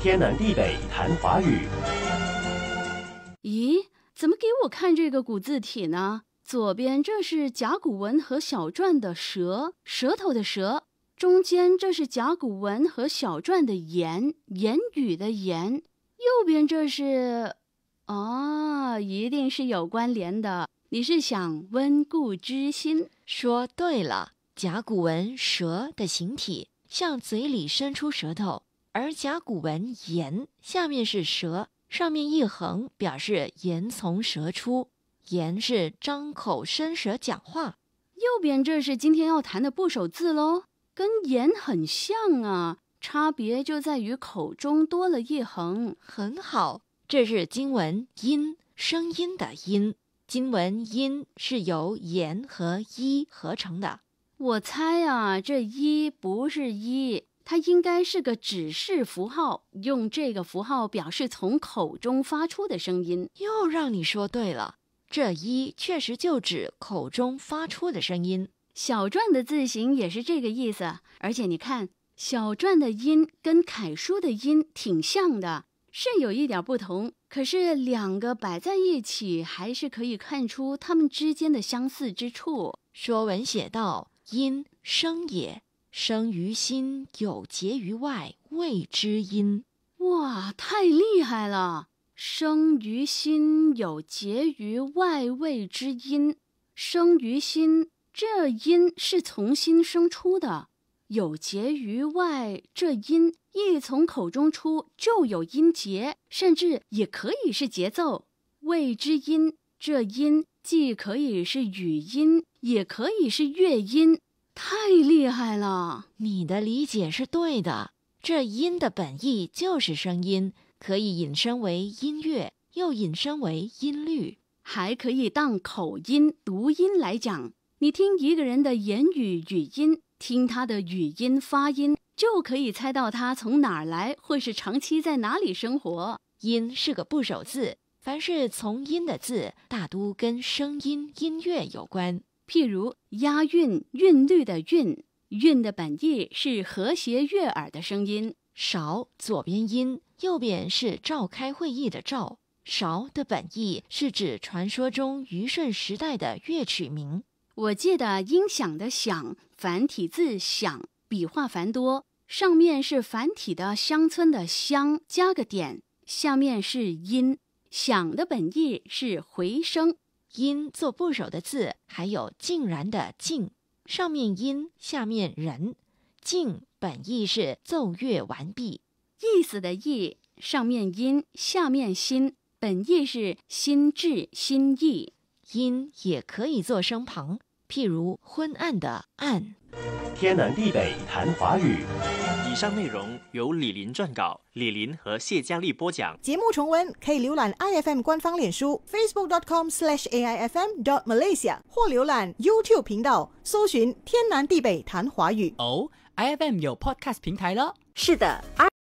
天南地北谈华语。咦，怎么给我看这个古字体呢？左边这是甲骨文和小篆的舌，舌头的舌；中间这是甲骨文和小篆的言，言语的言；右边这是……哦，一定是有关联的。你是想温故知新？说对了，甲骨文蛇”的形体像嘴里伸出舌头。而甲骨文“言”下面是蛇，上面一横表示“言从蛇出”，“言”是张口伸舌讲话。右边这是今天要谈的部首字喽，跟“言”很像啊，差别就在于口中多了一横。很好，这是金文“音”，声音的“音”。金文“音”是由“言”和“一”合成的。我猜呀，这“一”不是“一”。它应该是个指示符号，用这个符号表示从口中发出的声音。又让你说对了，这“一”确实就指口中发出的声音。小篆的字形也是这个意思，而且你看，小篆的“音”跟楷书的“音”挺像的，是有一点不同。可是两个摆在一起，还是可以看出它们之间的相似之处。《说文》写道：“音，声也。”生于心，有结于外，谓之音。哇，太厉害了！生于心，有结于外，谓之音。生于心，这音是从心生出的；有结于外，这音一从口中出，就有音节，甚至也可以是节奏。谓之音，这音既可以是语音，也可以是乐音。太厉害了！你的理解是对的。这“音”的本意就是声音，可以引申为音乐，又引申为音律，还可以当口音、读音来讲。你听一个人的言语语音，听他的语音发音，就可以猜到他从哪儿来，或是长期在哪里生活。音是个部首字，凡是从音的字，大都跟声音、音乐有关。譬如押韵、韵律的“韵”，“韵”的本意是和谐悦耳的声音。韶左边“音”，右边是召开会议的“召”。韶的本意是指传说中虞舜时代的乐曲名。我记得“音响”的“响”，繁体字“响”，笔画繁多，上面是繁体的“乡村”的“乡”，加个点，下面是“音”。响的本意是回声。因做部首的字还有竟然的竟，上面因，下面人。竟本意是奏乐完毕，意思的意，上面因，下面心，本意是心智、心意。因也可以做声旁，譬如昏暗的暗。天南地北谈华语。上内容由李林撰稿，李林和谢佳丽播讲。节目重温可以浏览 i f m 官方脸书 facebook.com/slash a i f m dot malaysia 或浏览 YouTube 频道，搜寻“天南地北谈华语”。哦，i f m 有 podcast 平台了。是的。